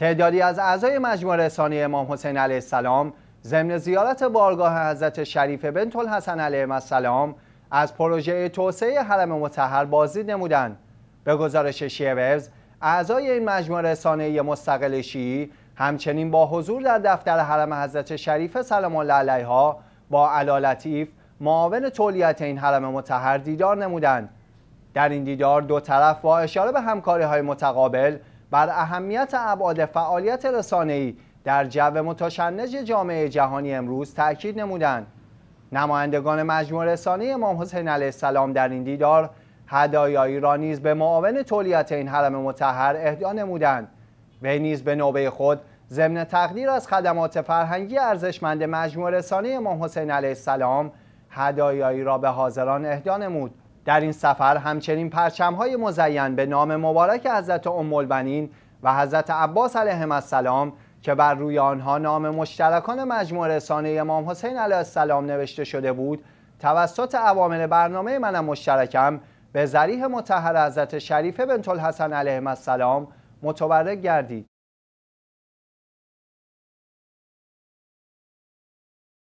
تعدادی از اعضای مجمع رسانی امام حسین علیه السلام ضمن زیارت بارگاه حضرت شریف بنت حسن علیه السلام از پروژه توسعه حرم متحر بازدید نمودند به گزارش شیعه اعضای این مجموع رسانه مستقل شیعی همچنین با حضور در دفتر حرم حضرت شریف سلام الله علیها با علالتیف معاون تولیت این حرم متحر دیدار نمودند در این دیدار دو طرف با اشاره به همکاری های متقابل بر اهمیت ابعاد فعالیت رسانه‌ای در جو متشنج جامعه جهانی امروز تاکید نمودند نمایندگان مجموعه رسانه امام حسین علیه السلام در این دیدار هدایایی را نیز به معاون تولیت این حرم متحر اهدا نمودند وی نیز به نوبه خود ضمن تقدیر از خدمات فرهنگی ارزشمند مجموعه رسانه امام حسین علیه السلام هدایایی را به حاضران اهدا نمود در این سفر همچنین های مزین به نام مبارک حضرت ام البنین و حضرت عباس علیهم السلام که بر روی آنها نام مشترکان مجموع رسانه امام حسین علیه السلام نوشته شده بود توسط عوامل برنامه منم مشترکم به ذریح متحر حضرت شریفه بنت الحسن علیهم السلام متبرک گردید